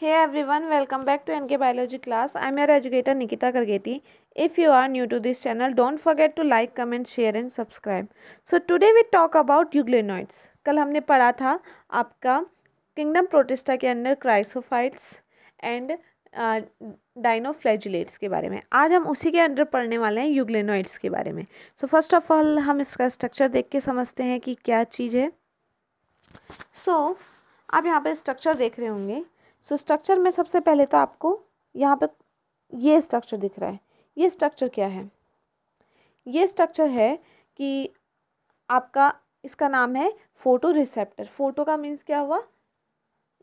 Hey everyone welcome back to N K biology class I am your educator Nikita Kargeti if you are new to this channel don't forget to like comment share and subscribe so today we talk about euglenoids कल हमने पढ़ा था आपका kingdom Protista के अंदर chrysophytes and डाइनोफ्लैजुलेट्स के बारे में आज हम उसी के अंडर पढ़ने वाले हैं यूग्लेनॉइड्स के बारे में सो फर्स्ट ऑफ ऑल हम इसका स्ट्रक्चर देख के समझते हैं कि क्या चीज़ है सो so, आप यहाँ पर स्ट्रक्चर देख रहे होंगे सो so, स्ट्रक्चर में सबसे पहले तो आपको यहाँ पे ये स्ट्रक्चर दिख रहा है ये स्ट्रक्चर क्या है ये स्ट्रक्चर है कि आपका इसका नाम है फोटो रिसेप्टर फोटो का मीन्स क्या हुआ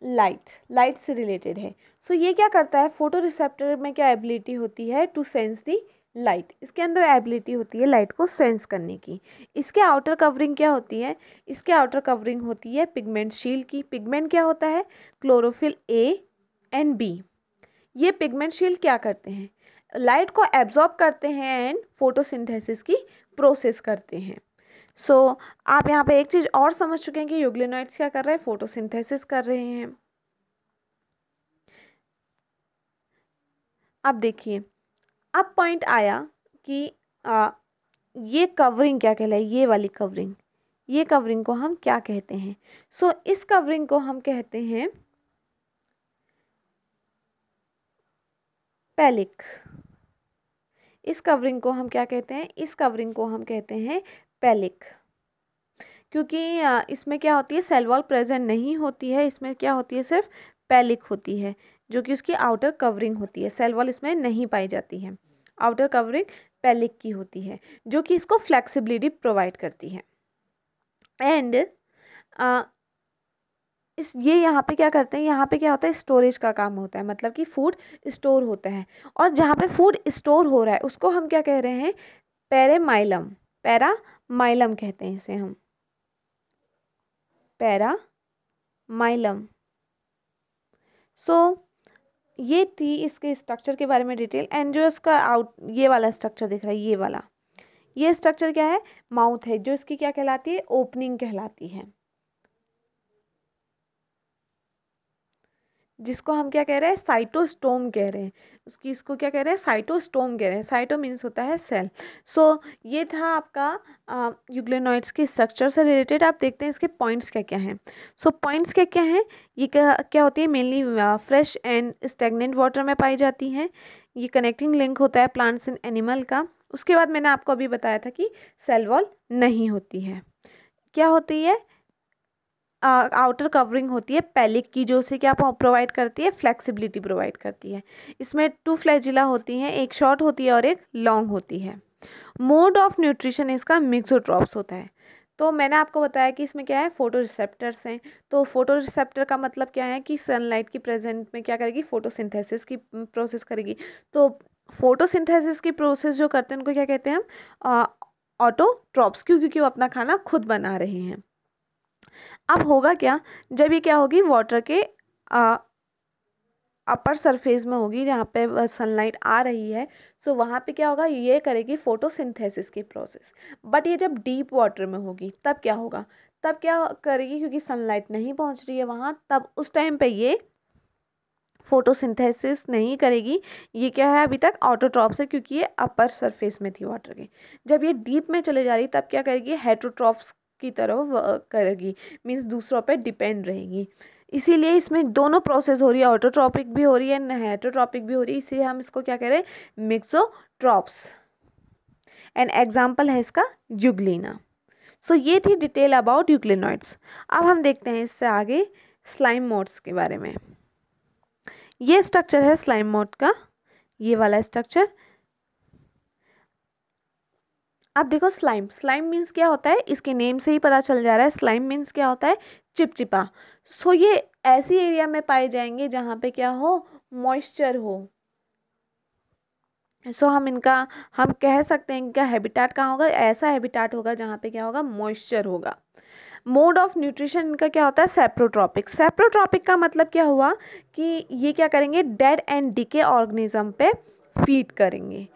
लाइट लाइट से रिलेटेड है सो so, ये क्या करता है फोटो रिसेप्टर में क्या एबिलिटी होती है टू सेंस दी लाइट इसके अंदर एबिलिटी होती है लाइट को सेंस करने की इसके आउटर कवरिंग क्या होती है इसके आउटर कवरिंग होती है पिगमेंट शील की पिगमेंट क्या होता है क्लोरोफिल ए एंड बी ये पिगमेंट शील क्या करते हैं लाइट को एब्जॉर्ब करते हैं एंड फोटोसिंथेसिस की प्रोसेस करते हैं सो so, आप यहाँ पे एक चीज़ और समझ चुके हैं कि यूग्लिनोइड्स क्या कर रहे हैं फोटोसिंथेसिस कर रहे हैं अब देखिए अब पॉइंट आया कि आ, ये कवरिंग क्या कहलाई ये वाली कवरिंग ये कवरिंग को हम क्या कहते हैं सो so, इस कवरिंग को हम कहते हैं पैलिक इस कवरिंग को हम क्या कहते हैं इस कवरिंग को हम कहते हैं पैलिक क्योंकि इसमें क्या होती है सेलवॉल प्रेजेंट नहीं होती है इसमें क्या होती है सिर्फ पैलिक होती है जो कि उसकी आउटर कवरिंग होती है सेल वॉल इसमें नहीं पाई जाती है आउटर कवरिंग पेलिक की होती है जो कि इसको फ्लेक्सिबिलिटी प्रोवाइड करती है एंड इस ये यहाँ पे क्या करते हैं यहाँ पे क्या होता है स्टोरेज का काम होता है मतलब कि फूड स्टोर होता है और जहाँ पे फूड स्टोर हो रहा है उसको हम क्या कह रहे हैं पैरा माइलम कहते हैं इसे हम पैरा माइलम सो so, ये थी इसके स्ट्रक्चर के बारे में डिटेल एंड जो इसका आउट ये वाला स्ट्रक्चर दिख रहा है ये वाला ये स्ट्रक्चर क्या है माउथ है जो इसकी क्या कहलाती है ओपनिंग कहलाती है जिसको हम क्या कह रहे हैं साइटोस्टोम कह रहे हैं उसकी इसको क्या कह रहे हैं साइटोस्टोम कह रहे हैं साइटो मीन्स होता है सेल सो so, ये था आपका यूग्लेनॉइड्स के स्ट्रक्चर से रिलेटेड आप देखते हैं इसके पॉइंट्स क्या क्या हैं सो so, पॉइंट्स क्या क्या हैं ये क्या क्या होती है mainly fresh and stagnant water में पाई जाती हैं ये कनेक्टिंग लिंक होता है प्लांट्स एंड एनिमल का उसके बाद मैंने आपको अभी बताया था कि सेल वॉल नहीं होती है क्या होती है आउटर कवरिंग होती है पैलिक की जो से क्या प्रोवाइड करती है फ्लेक्सिबिलिटी प्रोवाइड करती है इसमें टू फ्लैजिला होती हैं एक शॉर्ट होती है और एक लॉन्ग होती है मोड ऑफ न्यूट्रिशन इसका मिक्सोट्रॉप्स होता है तो मैंने आपको बताया कि इसमें क्या है फोटो रिसेप्टर्स हैं तो फोटो रिसेप्टर का मतलब क्या है कि सनलाइट की प्रेजेंट में क्या करेगी फोटोसिंथेसिस की प्रोसेस करेगी तो फोटोसिंथेसिस की प्रोसेस जो करते हैं उनको क्या कहते हैं हम ऑटोट्रॉप्स क्यों क्योंकि वो अपना खाना खुद बना रहे हैं अब होगा क्या जब ये क्या होगी वाटर के अपर सरफेस में होगी जहाँ पे सनलाइट आ रही है सो वहाँ पे क्या होगा ये करेगी फोटोसिंथेसिस की प्रोसेस बट ये जब डीप वाटर में होगी तब क्या होगा तब क्या करेगी क्योंकि सनलाइट नहीं पहुँच रही है वहाँ तब उस टाइम पे ये फोटोसिंथेसिस नहीं करेगी ये क्या है अभी तक ऑटोट्रॉप्स है क्योंकि ये अपर सरफेस में थी वाटर के जब ये डीप में चले जा रही तब क्या करेगी हेट्रोट्रॉप्स की तरफ करेगी मीन्स दूसरों पर डिपेंड रहेगी इसीलिए इसमें दोनों प्रोसेस हो रही है ऑटोट्रॉपिक भी हो रही है हेटरोट्रॉपिक भी हो रही है इसीलिए हम इसको क्या करें मिक्सोट्रॉप्स एन एग्जाम्पल है इसका जुगलीना सो so, ये थी डिटेल अबाउट यूक्लिनॉइड्स अब हम देखते हैं इससे आगे स्लाइम मोड्स के बारे में ये स्ट्रक्चर है स्लाइम मोड का ये वाला स्ट्रक्चर अब देखो स्लाइम स्लाइम मीन्स क्या होता है इसके नेम से ही पता चल जा रहा है स्लाइम मीन्स क्या होता है चिपचिपा सो ये ऐसी एरिया में पाए जाएंगे जहाँ पे क्या हो मॉइस्चर हो सो so, हम इनका हम कह सकते हैं इनका हैबिटाट कहाँ होगा ऐसा हैबिटाट होगा जहाँ पे क्या होगा मॉइस्चर होगा मोड ऑफ न्यूट्रिशन इनका क्या होता है सेप्रोट्रॉपिक सेप्रोट्रॉपिक का मतलब क्या हुआ कि ये क्या करेंगे डेड एंड डिके ऑर्गेनिज्म पे फीड करेंगे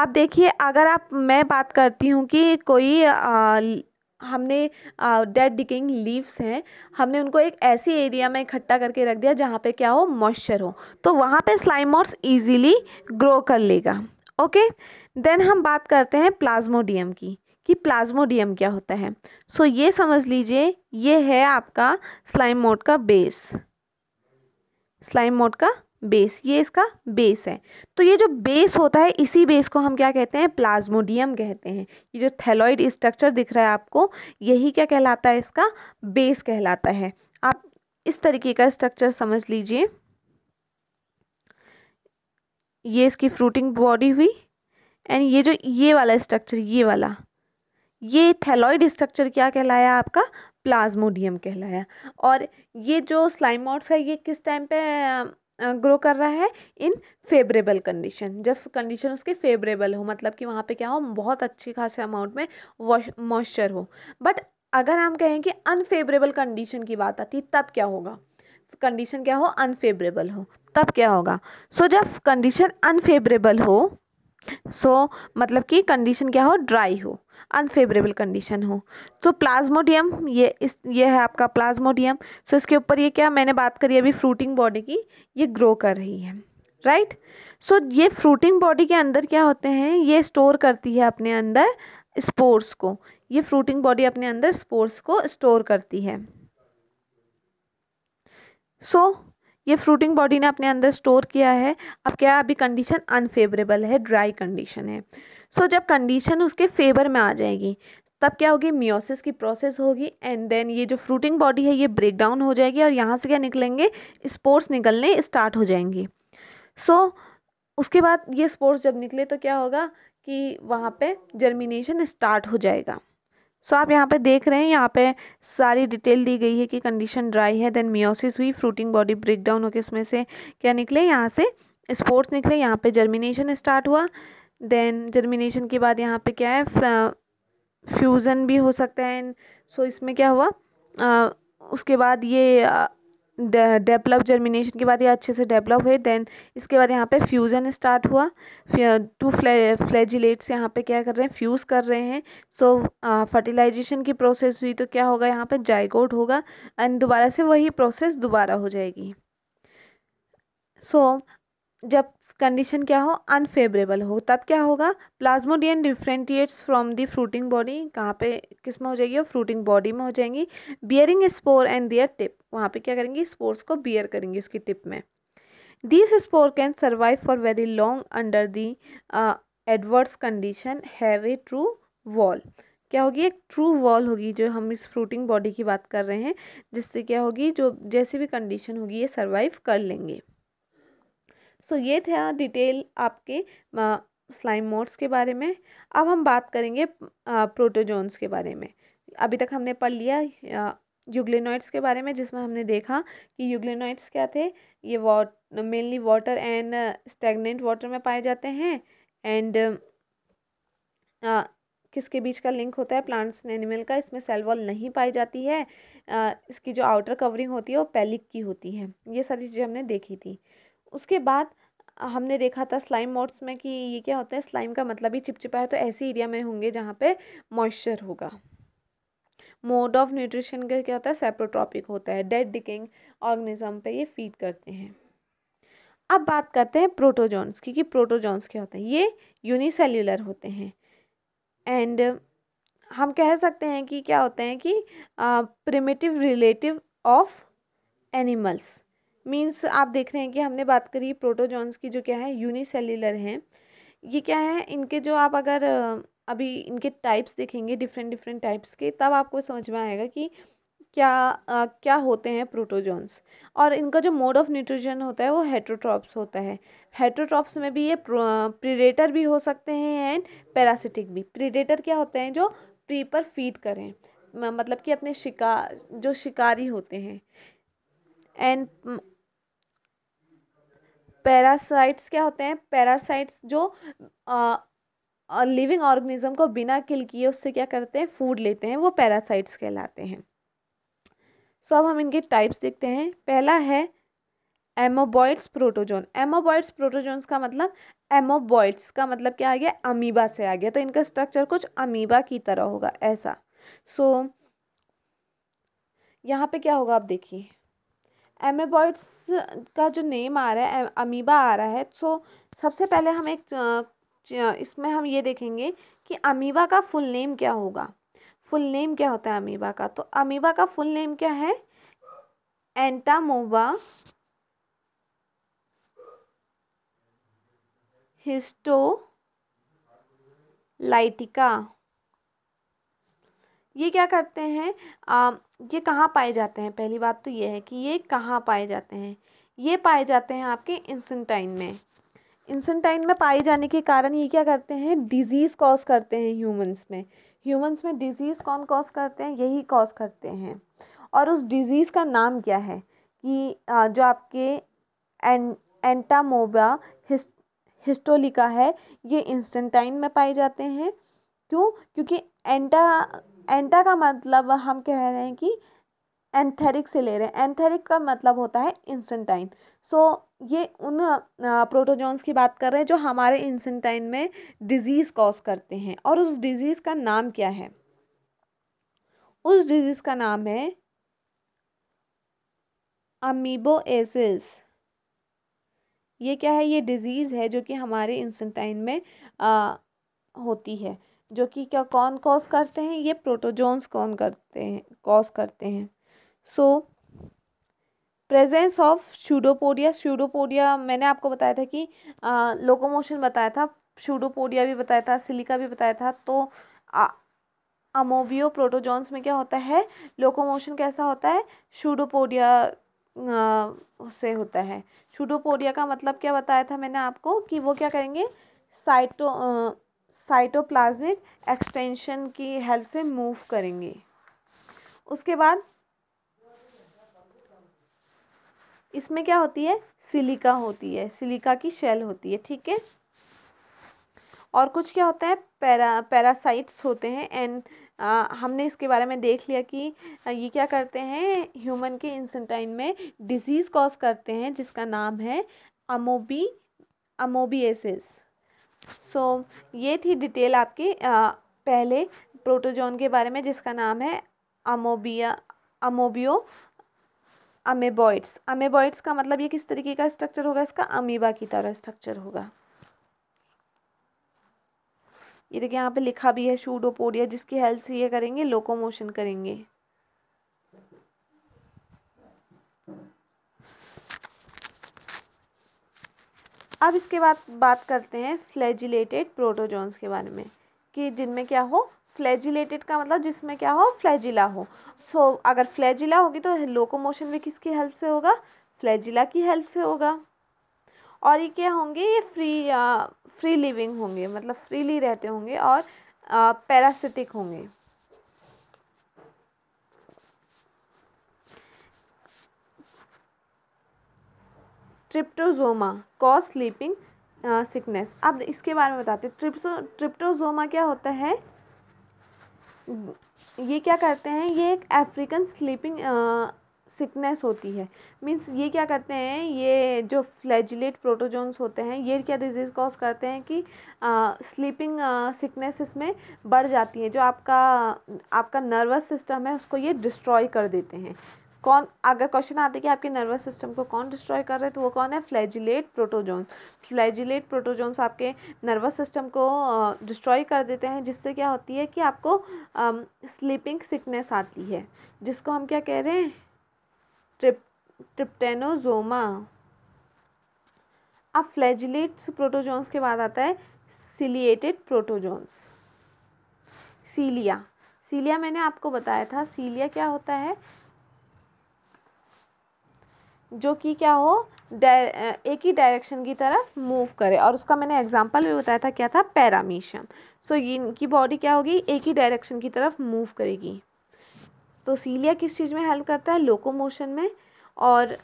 अब देखिए अगर आप मैं बात करती हूँ कि कोई हमने डेड डिकिंग लीव्स हैं हमने उनको एक ऐसी एरिया में इकट्ठा करके रख दिया जहाँ पे क्या हो मॉइस्चर हो तो वहाँ पे स्लाइमोर्स इजीली ग्रो कर लेगा ओके देन हम बात करते हैं प्लाज्मोडियम की कि प्लाज्मोडियम क्या होता है सो so, ये समझ लीजिए ये है आपका स्लाइम मोड का बेस स्लाइम मोड का बेस ये इसका बेस है तो ये जो बेस होता है इसी बेस को हम क्या कहते हैं प्लाज्मोडियम कहते हैं ये जो थैलॉइड स्ट्रक्चर दिख रहा है आपको यही क्या कहलाता है इसका बेस कहलाता है आप इस तरीके का स्ट्रक्चर समझ लीजिए ये इसकी फ्रूटिंग बॉडी हुई एंड ये जो ये वाला स्ट्रक्चर ये वाला ये थैलॉइड स्ट्रक्चर क्या कहलाया आपका प्लाज्मोडियम कहलाया और ये जो स्लाइमोट्स है ये किस टाइम पे ग्रो कर रहा है इन फेवरेबल कंडीशन जब कंडीशन उसके फेवरेबल हो मतलब कि वहाँ पे क्या हो बहुत अच्छी खासे अमाउंट में मॉइस्चर हो बट अगर हम कहें कि अनफेवरेबल कंडीशन की बात आती है तब क्या होगा कंडीशन क्या हो अनफेवरेबल हो तब क्या होगा सो so, जब कंडीशन अनफेवरेबल हो सो so, मतलब कि कंडीशन क्या हो ड्राई हो अनफेवरेबल कंडीशन हो तो प्लाज्मोडियम ये इस ये है आपका प्लाज्मोडियम सो so, इसके ऊपर ये क्या मैंने बात करी अभी फ्रूटिंग बॉडी की ये ग्रो कर रही है राइट right? सो so, ये फ्रूटिंग बॉडी के अंदर क्या होते हैं ये स्टोर करती है अपने अंदर स्पोर्स को ये फ्रूटिंग बॉडी अपने अंदर स्पोर्स को स्टोर करती है सो so, ये फ्रूटिंग बॉडी ने अपने अंदर स्टोर किया है अब क्या अभी कंडीशन अनफेवरेबल है ड्राई कंडीशन है सो so, जब कंडीशन उसके फेवर में आ जाएगी तब क्या होगी मियोसिस की प्रोसेस होगी एंड देन ये जो फ्रूटिंग बॉडी है ये ब्रेक डाउन हो जाएगी और यहाँ से क्या निकलेंगे स्पोर्ट्स निकलने स्टार्ट हो जाएंगे सो so, उसके बाद ये स्पोर्ट्स जब निकले तो क्या होगा कि वहाँ पे जर्मिनेशन स्टार्ट हो जाएगा सो आप यहाँ पे देख रहे हैं यहाँ पे सारी डिटेल दी गई है कि कंडीशन ड्राई है देन मियोसिस हुई फ्रूटिंग बॉडी ब्रेक डाउन होकर इसमें से क्या निकले यहाँ से स्पोर्ट्स निकले यहाँ पे जर्मिनेशन स्टार्ट हुआ देन जर्मिनेशन के बाद यहाँ पे क्या है फ्यूज़न भी हो सकता है सो so इसमें क्या हुआ आ, उसके बाद ये डेवलप जर्मिनेशन के बाद ये अच्छे से डेवलप हुए देन इसके बाद यहाँ पे फ्यूज़न स्टार्ट हुआ टू फ्ले फ्लैजिलेट्स यहाँ पे क्या कर रहे हैं फ्यूज़ कर रहे हैं सो फर्टिलाइजेशन की प्रोसेस हुई तो क्या होगा यहाँ पे जाइगोट होगा एंड दोबारा से वही प्रोसेस दोबारा हो जाएगी सो so, जब कंडीशन क्या हो अनफेवरेबल हो तब क्या होगा plasmodium differentiates from the fruiting body कहाँ पे किस में हो जाएगी और फ्रूटिंग बॉडी में हो जाएंगी bearing spore and their tip वहाँ पे क्या करेंगी स्पोर्स को बियर करेंगी उसकी टिप में this spore can survive for very long under the adverse condition have a true wall क्या होगी एक ट्रू वॉल होगी जो हम इस फ्रूटिंग बॉडी की बात कर रहे हैं जिससे क्या होगी जो जैसी भी कंडीशन होगी ये सर्वाइव कर लेंगे सो ये था डिटेल आपके स्लाइम मोड्स के बारे में अब हम बात करेंगे प्रोटोजोन्स के बारे में अभी तक हमने पढ़ लिया यूग्लिनोइड्स के बारे में जिसमें हमने देखा कि यूग्लिनोइड्स क्या थे ये what mainly water and stagnant water में पाए जाते हैं एंड किसके बीच का लिंक होता है प्लांट्स एंड एनिमल का इसमें सेल वॉल नहीं पाई जाती है आ, इसकी जो आउटर कवरिंग होती है वो पैलिक की होती है ये सारी चीज़ें हमने देखी थी उसके बाद हमने देखा था स्लाइम मोड्स में कि ये क्या होता है स्लाइम का मतलब ही चिपचिपा है तो ऐसे एरिया में होंगे जहाँ पे मॉइस्चर होगा मोड ऑफ न्यूट्रिशन का क्या होता है सेप्रोट्रॉपिक होता है डेड डिकिंग ऑर्गेनिज्म पे ये फीड करते हैं अब बात करते हैं प्रोटोजोन्स की कि प्रोटोजोन्स क्या होते हैं ये यूनिसेल्यूलर होते हैं एंड हम कह सकते हैं कि क्या होते हैं कि primitive relative of animals means आप देख रहे हैं कि हमने बात करी प्रोटोजॉन्स की जो क्या है यूनिसेल्यूलर हैं ये क्या है इनके जो आप अगर अभी इनके टाइप्स देखेंगे डिफरेंट डिफरेंट टाइप्स के तब आपको समझ में आएगा कि क्या आ, क्या होते हैं प्रोटोजॉन्स और इनका जो मोड ऑफ न्यूट्रिशन होता है वो हेट्रोट्रॉप्स होता है हेट्रोट्रॉप्स में भी ये प्रीडेटर भी हो सकते हैं एंड पैरासिटिक भी प्रीडेटर क्या होते हैं जो प्री पर फीड करें मतलब कि अपने शिकार जो शिकारी होते हैं एंड पैरासाइट्स क्या होते हैं पैरासाइट्स जो लिविंग ऑर्गेनिज्म को बिना किल किए उससे क्या करते हैं फूड लेते हैं वो पैरासाइट्स कहलाते हैं सो अब हम इनके टाइप्स देखते हैं पहला है एमोबॉइड्स प्रोटोजोन एमोबॉइड्स प्रोटोजोन्स का मतलब एमोबॉइड्स का मतलब क्या आ गया अमीबा से आ गया तो इनका स्ट्रक्चर कुछ अमीबा की तरह होगा ऐसा सो so, यहाँ पे क्या होगा आप देखिए एमेबॉइड्स का जो नेम आ रहा है अमीबा आ रहा है सो सबसे पहले हम एक इसमें हम ये देखेंगे कि अमीबा का फुल नेम क्या होगा फुल नेम क्या होता है अमीबा का तो अमीबा का फुल नेम क्या है एंटामोबा हिस्टोलाइटिका ये क्या करते हैं आ, ये कहाँ पाए जाते हैं पहली बात तो ये है कि ये कहाँ पाए जाते हैं ये पाए जाते हैं आपके इंसेंटाइन में इंसेंटाइन में पाए जाने के कारण ये क्या करते हैं डिजीज़ कॉज करते हैं ह्यूमंस में ह्यूमंस में डिजीज़ कौन कॉज करते हैं यही कॉज करते हैं और उस डिज़ीज़ का नाम क्या है कि जो आपके एन एंटामोबा हिस्ट, हिस्टोलिका है ये इंस्टेंटाइन में पाए जाते हैं क्यों क्योंकि एंटा एंटा का मतलब हम कह रहे हैं कि एंथेरिक से ले रहे हैं एंथेरिक का मतलब होता है इंसेंटाइन सो so, ये उन प्रोटोजोन्स की बात कर रहे हैं जो हमारे इंसेंटाइन में डिजीज़ कॉज करते हैं और उस डिजीज़ का नाम क्या है उस डिजीज़ का नाम है अमीबोएसिस ये क्या है ये डिजीज़ है जो कि हमारे इंसेंटाइन में आ, होती है जो कि क्या कौन कॉज करते हैं ये प्रोटोजोन्स कौन करते हैं कॉज करते हैं सो प्रेजेंस ऑफ शूडोपोडिया शूडोपोडिया मैंने आपको बताया था कि लोकोमोशन बताया था शूडोपोडिया भी बताया था सिलिका भी बताया था तो अमोवियो प्रोटोजोन्स में क्या होता है लोकोमोशन कैसा होता है शूडोपोडिया से होता है शूडोपोडिया का मतलब क्या बताया था मैंने आपको कि वो क्या करेंगे साइटो साइटोप्लाज्मिक एक्सटेंशन की हेल्प से मूव करेंगे उसके बाद इसमें क्या होती है सिलिका होती है सिलिका की शेल होती है ठीक है और कुछ क्या होता है पैरा पैरासाइट्स होते हैं एंड हमने इसके बारे में देख लिया कि ये क्या करते हैं ह्यूमन के इंसेंटाइन में डिजीज़ कॉज करते हैं जिसका नाम है अमोबी अमोबिएसिस सो so, ये थी डिटेल आपकी आ, पहले प्रोटोजोन के बारे में जिसका नाम है अमोबिया अमोबियो अमेबॉइड्स अमेबॉइड्स का मतलब ये किस तरीके का स्ट्रक्चर होगा इसका अमीबा की तरह स्ट्रक्चर होगा ये देखिए यहाँ पे लिखा भी है शूडोपोडिया जिसकी हेल्प से ये करेंगे लोकोमोशन करेंगे अब इसके बाद बात करते हैं फ्लैजिलेटेड प्रोटोजोन्स के बारे में कि जिनमें क्या हो फ्लैजिलेटेड का मतलब जिसमें क्या हो फ्लैजिला हो सो so, अगर फ्लैजिला होगी तो लोकोमोशन में किसकी हेल्प से होगा फ्लैजिला की हेल्प से होगा और ये क्या होंगे ये फ्री आ, फ्री लिविंग होंगे मतलब फ्रीली रहते होंगे और पैरासिटिक uh, होंगे ट्रिप्टोजोमा कॉज स्लीपिंग सिकनेस अब इसके बारे में बताते हैं ट्रिप्सो ट्रिप्टोजोमा क्या होता है ये क्या करते हैं ये एक अफ्रीकन स्लीपिंग सिकनेस होती है मीन्स ये क्या करते हैं ये जो फ्लैजिलेट प्रोटोजोन्स होते हैं ये क्या डिजीज़ कॉज करते हैं कि स्लीपिंग uh, सिकनेस uh, इसमें बढ़ जाती है जो आपका आपका नर्वस सिस्टम है उसको ये डिस्ट्रॉय कर देते हैं कौन अगर क्वेश्चन आते कि आपके नर्वस सिस्टम को कौन डिस्ट्रॉय कर रहे हैं तो वो कौन है फ्लैजिलेट प्रोटोजोन्स फ्लैजिलेट प्रोटोजोन्स आपके नर्वस सिस्टम को डिस्ट्रॉय कर देते हैं जिससे क्या होती है कि आपको स्लीपिंग सिकनेस आती है जिसको हम क्या कह रहे हैं ट्रिप ट्रिप्टेनोजोमा अब फ्लैजिलेट्स प्रोटोजोन्स के बाद आता है सिलिएटेड प्रोटोजोन्स सीलिया सीलिया मैंने आपको बताया था सीलिया क्या होता है जो कि क्या हो एक ही डायरेक्शन की तरफ मूव करे और उसका मैंने एग्जांपल भी बताया था क्या था पैरामीशियम सो so, ये इनकी बॉडी क्या होगी एक ही डायरेक्शन की तरफ मूव करेगी तो सीलिया किस चीज़ में हेल्प करता है लोकोमोशन में और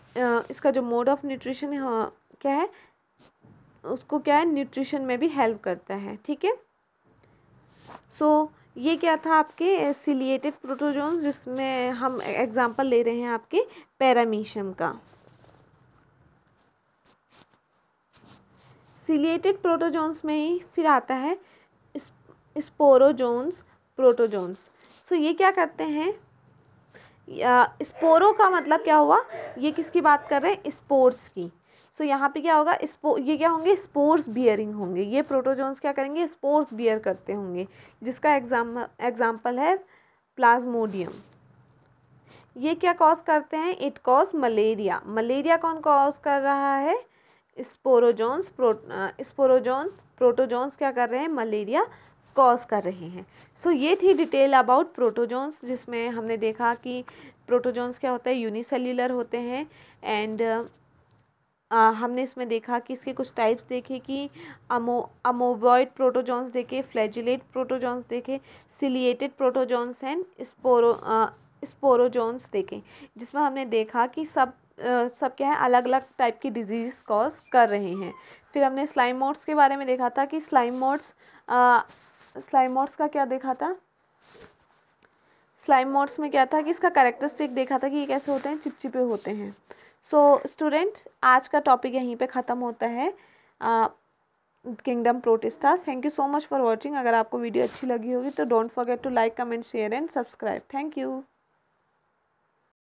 इसका जो मोड ऑफ न्यूट्रिशन क्या है उसको क्या है न्यूट्रिशन में भी हेल्प करता है ठीक है सो ये क्या था आपके सिलिएटिव प्रोटोजोन्स जिसमें हम एग्जांपल ले रहे हैं आपके पैरामीशियम का सिलिएटेड प्रोटोजोन्स में ही फिर आता है स्पोरोजोन्स प्रोटोजोन्स सो ये क्या करते हैं स्पोरो का मतलब क्या हुआ ये किसकी बात कर रहे हैं स्पोर्स की सो so, यहाँ पे क्या होगा स्पो ये क्या होंगे स्पोर्स बियरिंग होंगे ये प्रोटोजोन्स क्या करेंगे स्पोर्स बियर करते होंगे जिसका एग्जाम एग्जाम्पल है प्लाज्मोडियम ये क्या कॉज करते हैं इट कॉज मलेरिया मलेरिया कौन कॉज कर रहा है स्पोरोजोन्स प्रो स्पोरोजोन्स प्रोटोजोन्स क्या कर रहे हैं मलेरिया कॉज कर रहे हैं सो so, ये थी डिटेल अबाउट प्रोटोजोन्स जिसमें हमने देखा कि प्रोटोजोन्स क्या होते हैं यूनिसेल्यूलर होते हैं एंड हमने इसमें देखा कि इसके कुछ टाइप्स देखे कि अमो अमोवॉइड प्रोटोजोन्स देखे फ्लैजिलेट प्रोटोजोन्स देखे सिलिएटेड प्रोटोजोन्स एंड स्पोरो स्पोरोजोन्स देखे जिसमें हमने देखा कि सब सब क्या है अलग अलग टाइप की डिजीज़ कॉज कर रहे हैं फिर हमने स्लाइम मोड्स के बारे में देखा था कि स्लाइम मोड्स स्लाइम मोड्स का क्या देखा था स्लाइम मोड्स में क्या था कि इसका करेक्टरिस्टिक देखा था कि ये कैसे होते हैं चिपचिपे होते हैं सो so, स्टूडेंट्स आज का टॉपिक यहीं पे ख़त्म होता है kingdom Protista thank you so much for watching अगर आपको वीडियो अच्छी लगी होगी तो don't forget to like comment share and subscribe thank you